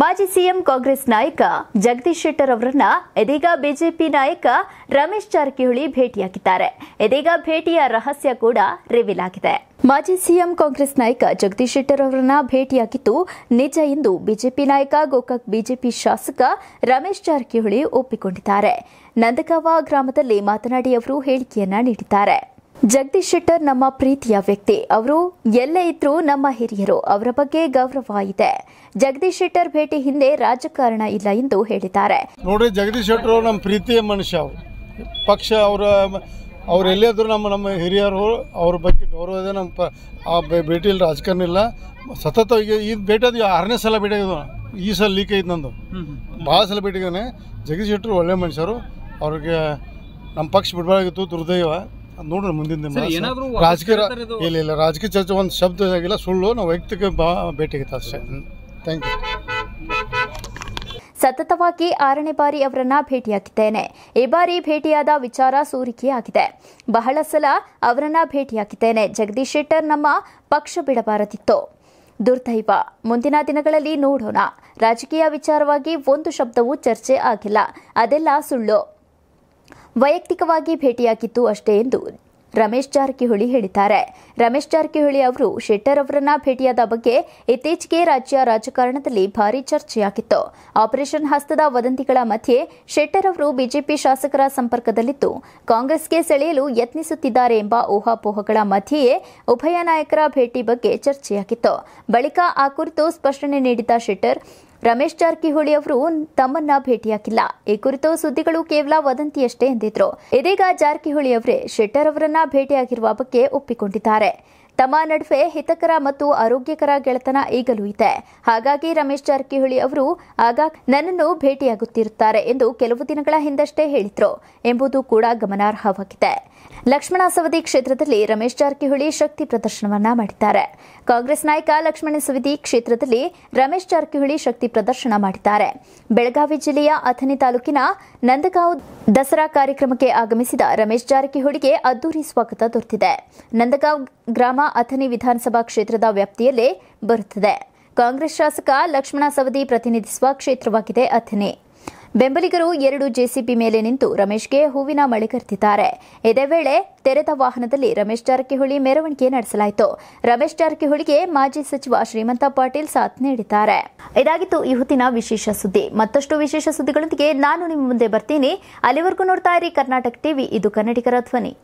ಮಾಜಿ ಸಿಎಂ ಕಾಂಗ್ರೆಸ್ ನಾಯಕ ಜಗದೀಶ್ ಶೆಟ್ಟರ್ ಅವರನ್ನ ಇದೀಗ ಬಿಜೆಪಿ ನಾಯಕ ರಮೇಶ್ ಜಾರಕಿಹೊಳಿ ಭೇಟಿಯಾಗಿದ್ದಾರೆ ಇದೀಗ ಭೇಟಿಯ ರಹಸ್ಯ ಕೂಡ ರಿವೀಲ್ ಆಗಿದೆ ಮಾಜಿ ಸಿಎಂ ಕಾಂಗ್ರೆಸ್ ನಾಯಕ ಜಗದೀಶ್ ಶೆಟ್ಟರ್ ಅವರನ್ನ ಭೇಟಿಯಾಗಿದ್ದು ನಿಜ ಎಂದು ಬಿಜೆಪಿ ನಾಯಕ ಗೋಕಾಕ್ ಬಿಜೆಪಿ ಶಾಸಕ ರಮೇಶ್ ಜಾರಕಿಹೊಳಿ ಒಪ್ಪಿಕೊಂಡಿದ್ದಾರೆ ನಂದಗಾವ ಗ್ರಾಮದಲ್ಲಿ ಮಾತನಾಡಿ ಅವರು ಹೇಳಿಕೆಯನ್ನ ನೀಡಿದ್ದಾರೆ ಜಗದೀಶ್ ಶೆಟ್ಟರ್ ನಮ್ಮ ಪ್ರೀತಿಯ ವ್ಯಕ್ತಿ ಅವರು ಎಲ್ಲೇ ಇದ್ರೂ ನಮ್ಮ ಹಿರಿಯರು ಅವರ ಬಗ್ಗೆ ಗೌರವ ಇದೆ ಜಗದೀಶ್ ಶೆಟ್ಟರ್ ಭೇಟಿ ಹಿಂದೆ ರಾಜಕಾರಣ ಇಲ್ಲ ಎಂದು ಹೇಳಿದ್ದಾರೆ ನೋಡಿ ಜಗದೀಶ್ ಶೆಟ್ಟರ್ ನಮ್ಮ ಪ್ರೀತಿಯ ಮನುಷ್ಯ ಅವರು ಪಕ್ಷ ಅವರ ಅವ್ರು ಎಲ್ಲೇ ನಮ್ಮ ನಮ್ಮ ಹಿರಿಯರು ಅವ್ರ ಬಗ್ಗೆ ಗೌರವ ಇದೆ ನಮ್ಮ ಆ ಭೇಟಿಯಲ್ಲಿ ರಾಜಕಾರಣ ಇಲ್ಲ ಸತತವಾಗಿ ಈ ಭೇಟಿ ಅದು ಆರನೇ ಸಲ ಭೇಟಿ ಈ ಸಲ ಲೀಕ್ ಐತೆ ನಂದು ಭಾಳ ಸಲ ಭೇಟಿ ಜಗದೀಶ್ ಶೆಟ್ಟರು ಒಳ್ಳೆ ಮನುಷ್ಯರು ಅವ್ರಿಗೆ ನಮ್ಮ ಪಕ್ಷ ಬಿಡಬಾರಾಗಿತ್ತು ದುರ್ದೈವ ನೋಡೋಣ ಮುಂದಿನ ರಾಜಕೀಯ ಇಲ್ಲ ಇಲ್ಲ ರಾಜಕೀಯ ಚರ್ಚೆ ಒಂದು ಶಬ್ದ ಆಗಿಲ್ಲ ಸುಳ್ಳು ನಾವು ವೈಯಕ್ತಿಕ ಭೇಟಿ ಅಷ್ಟೇ ಥ್ಯಾಂಕ್ ಯು ಸತತವಾಗಿ ಆರನೇ ಬಾರಿ ಅವರನ್ನ ಭೇಟಿಯಾಗಿದ್ದೇನೆ ಈ ಬಾರಿ ಭೇಟಿಯಾದ ವಿಚಾರ ಸೋರಿಕೆಯಾಗಿದೆ ಬಹಳ ಸಲ ಅವರನ್ನ ಭೇಟಿಯಾಗಿದ್ದೇನೆ ಜಗದೀಶ್ ಶೆಟ್ಟರ್ ನಮ್ಮ ಪಕ್ಷ ಬಿಡಬಾರದಿತ್ತು ದುರ್ದೈವ ಮುಂದಿನ ದಿನಗಳಲ್ಲಿ ನೋಡೋಣ ರಾಜಕೀಯ ವಿಚಾರವಾಗಿ ಒಂದು ಶಬ್ದವೂ ಚರ್ಚೆ ಆಗಿಲ್ಲ ಅದೆಲ್ಲ ಸುಳ್ಳು ವೈಯಕ್ತಿಕವಾಗಿ ಭೇಟಿಯಾಗಿತ್ತು ಅಷ್ಟೇ ಎಂದು ರಮೇಶ್ ಜಾರಕಿಹೊಳಿ ಹೇಳಿದ್ದಾರೆ ರಮೇಶ್ ಜಾರಕಿಹೊಳಿ ಅವರು ಶೆಟ್ಟರ್ ಅವರನ್ನ ಭೇಟಿಯಾದ ಬಗ್ಗೆ ಇತ್ತೀಚೆಗೆ ರಾಜ್ಯ ರಾಜಕಾರಣದಲ್ಲಿ ಭಾರೀ ಚರ್ಚೆಯಾಗಿತ್ತು ಆಪರೇಷನ್ ಹಸ್ತದ ವದಂತಿಗಳ ಮಧ್ಯೆ ಶೆಟ್ಟರ್ ಅವರು ಬಿಜೆಪಿ ಶಾಸಕರ ಸಂಪರ್ಕದಲ್ಲಿದ್ದು ಕಾಂಗ್ರೆಸ್ಗೆ ಸೆಳೆಯಲು ಯತ್ನಿಸುತ್ತಿದ್ದಾರೆ ಎಂಬ ಊಹಾಪೋಹಗಳ ಮಧ್ಯೆಯೇ ಉಭಯ ನಾಯಕರ ಭೇಟಿ ಬಗ್ಗೆ ಚರ್ಚೆಯಾಗಿತ್ತು ಬಳಿಕ ಆ ಕುರಿತು ಸ್ಪಷ್ಟನೆ ನೀಡಿದ ಶೆಟ್ಟರ್ ರಮೇಶ್ ಜಾರಕಿಹೊಳಿ ಅವರು ತಮ್ಮನ್ನ ಭೇಟಿಯಾಗಿಲ್ಲ ಈ ಕುರಿತು ಸುದ್ದಿಗಳು ಕೇವಲ ವದಂತಿಯಷ್ಟೇ ಎಂದಿದ್ರು ಇದೀಗ ಜಾರಕಿಹೊಳಿ ಅವರೇ ಶೆಟ್ಟರ್ ಅವರನ್ನ ಭೇಟಿಯಾಗಿರುವ ಬಗ್ಗೆ ಒಪ್ಪಿಕೊಂಡಿದ್ದಾರೆ ತಮ್ಮ ನಡುವೆ ಹಿತಕರ ಮತ್ತು ಆರೋಗ್ಯಕರ ಗೆಳೆತನ ಈಗಲೂ ಇದೆ ಹಾಗಾಗಿ ರಮೇಶ್ ಜಾರಕಿಹೊಳಿ ಅವರು ಆಗ ನನ್ನನ್ನು ಭೇಟಿಯಾಗುತ್ತಿರುತ್ತಾರೆ ಎಂದು ಕೆಲವು ದಿನಗಳ ಹಿಂದಷ್ಟೇ ಹೇಳಿದ್ರು ಎಂಬುದು ಕೂಡ ಗಮನಾರ್ಹವಾಗಿದೆ ಲಕ್ಷ್ಮಣ ಸವದಿ ಕ್ಷೇತ್ರದಲ್ಲಿ ರಮೇಶ್ ಜಾರಕಿಹೊಳಿ ಶಕ್ತಿ ಪ್ರದರ್ಶನವನ್ನ ಮಾಡಿದ್ದಾರೆ ಕಾಂಗ್ರೆಸ್ ನಾಯಕ ಲಕ್ಷ್ಮಣ ಸವದಿ ಕ್ಷೇತ್ರದಲ್ಲಿ ರಮೇಶ್ ಜಾರಕಿಹೊಳಿ ಶಕ್ತಿ ಪ್ರದರ್ಶನ ಮಾಡಿದ್ದಾರೆ ಬೆಳಗಾವಿ ಜಿಲ್ಲೆಯ ಅಥಣಿ ತಾಲೂಕಿನ ನಂದಗಾಂವ್ ದಸರಾ ಕಾರ್ಯಕ್ರಮಕ್ಕೆ ಆಗಮಿಸಿದ ರಮೇಶ್ ಜಾರಕಿಹೊಳಿಗೆ ಅದ್ದೂರಿ ಸ್ವಾಗತ ದೊರೆತಿದೆ ನಂದಗಾಂವ್ ಗ್ರಾಮ ಅಥಣಿ ವಿಧಾನಸಭಾ ಕ್ಷೇತ್ರದ ವ್ಯಾಪ್ತಿಯಲ್ಲೇ ಬರುತ್ತದೆ ಕಾಂಗ್ರೆಸ್ ಶಾಸಕ ಲಕ್ಷ್ಮಣ ಸವದಿ ಪ್ರತಿನಿಧಿಸುವ ಕ್ಷೇತ್ರವಾಗಿದೆ ಅಥಣಿ ಬೆಂಬಲಿಗರು ಎರಡು ಜೆಸಿಬಿ ಮೇಲೆ ನಿಂತು ರಮೇಶ್ಗೆ ಹೂವಿನ ಮಳೆ ಕರೆದಿದ್ದಾರೆ ಇದೇ ವೇಳೆ ತೆರೆದ ವಾಹನದಲ್ಲಿ ರಮೇಶ್ ಜಾರಕಿಹೊಳಿ ಮೆರವಣಿಗೆ ನಡೆಸಲಾಯಿತು ರಮೇಶ್ ಜಾರಕಿಹೊಳಿಗೆ ಮಾಜಿ ಸಚಿವ ಶ್ರೀಮಂತ ಪಾಟೀಲ್ ಸಾಥ್ ನೀಡಿದ್ದಾರೆ ಇದಾಗಿತ್ತು ಈ ಹೊತ್ತಿನ ವಿಶೇಷ ಸುದ್ದಿ ಮತ್ತಷ್ಟು ವಿಶೇಷ ಸುದ್ದಿಗಳೊಂದಿಗೆ ನಾನು ನಿಮ್ಮ ಮುಂದೆ ಬರ್ತೀನಿ ಅಲ್ಲಿವರೆಗೂ ನೋಡ್ತಾ ಇರಿ ಕರ್ನಾಟಕ ಟಿವಿ ಇದು ಕನ್ನಡಿಗರ ಧ್ವನಿ